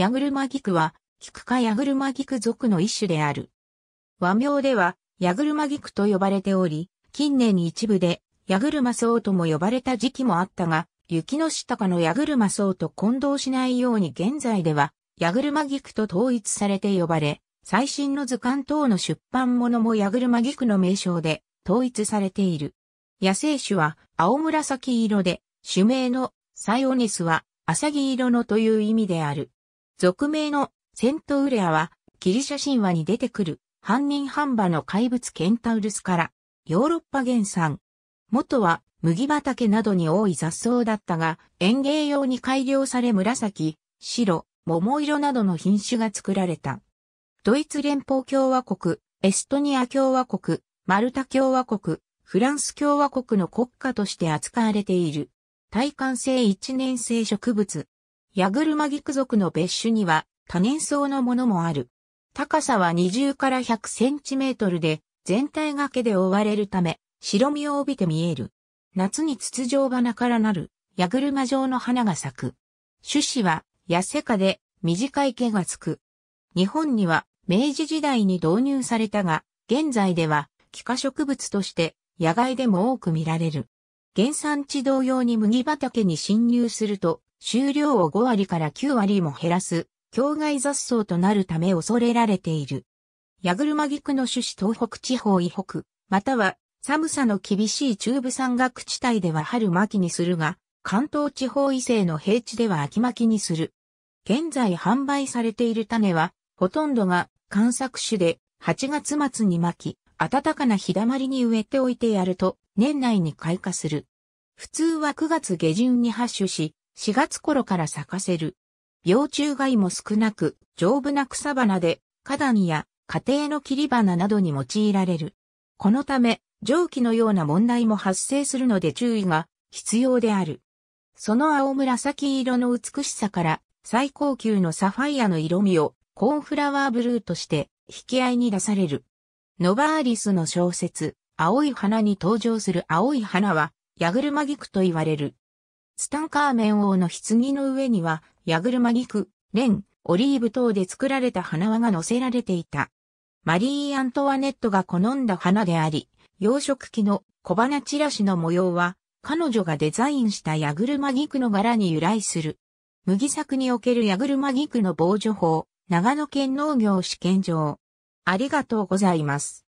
ヤグルマギクは、キク科ヤグルマギク属の一種である。和名では、ヤグルマギクと呼ばれており、近年に一部で、ヤグルマ層とも呼ばれた時期もあったが、雪の下かのヤグルマ層と混同しないように現在では、ヤグルマギクと統一されて呼ばれ、最新の図鑑等の出版物もヤグルマギクの名称で統一されている。野生種は青紫色で、種名のサイオネスは浅木色のという意味である。俗名のセントウレアは、ギリシャ神話に出てくる、犯人半馬の怪物ケンタウルスから、ヨーロッパ原産。元は、麦畑などに多い雑草だったが、園芸用に改良され紫、白、桃色などの品種が作られた。ドイツ連邦共和国、エストニア共和国、マルタ共和国、フランス共和国の国家として扱われている。耐寒性一年生植物、ヤグルマギク族の別種には多年草のものもある。高さは20から100センチメートルで、全体が毛で覆われるため、白身を帯びて見える。夏に筒状花からなる、ヤグルマ状の花が咲く。種子は、痩せかで、短い毛がつく。日本には、明治時代に導入されたが、現在では、気化植物として、野外でも多く見られる。原産地同様に麦畑に侵入すると、収量を5割から9割も減らす、境外雑草となるため恐れられている。ヤグルマギクの種子東北地方以北、または寒さの厳しい中部山岳地帯では春巻きにするが、関東地方以西の平地では秋巻きにする。現在販売されている種は、ほとんどが観作種で、8月末に巻き、暖かな日だまりに植えておいてやると、年内に開花する。普通は9月下旬に発種し、4月頃から咲かせる。病虫害も少なく、丈夫な草花で、花壇や家庭の切り花などに用いられる。このため、蒸気のような問題も発生するので注意が必要である。その青紫色の美しさから、最高級のサファイアの色味をコーンフラワーブルーとして引き合いに出される。ノバーリスの小説、青い花に登場する青い花は、ヤグルマギクと言われる。ツタンカーメン王の棺の上には、矢車菊、レン、オリーブ等で作られた花輪が乗せられていた。マリー・アントワネットが好んだ花であり、養殖期の小花チラシの模様は、彼女がデザインした矢車菊の柄に由来する。麦作における矢車菊の防除法、長野県農業試験場。ありがとうございます。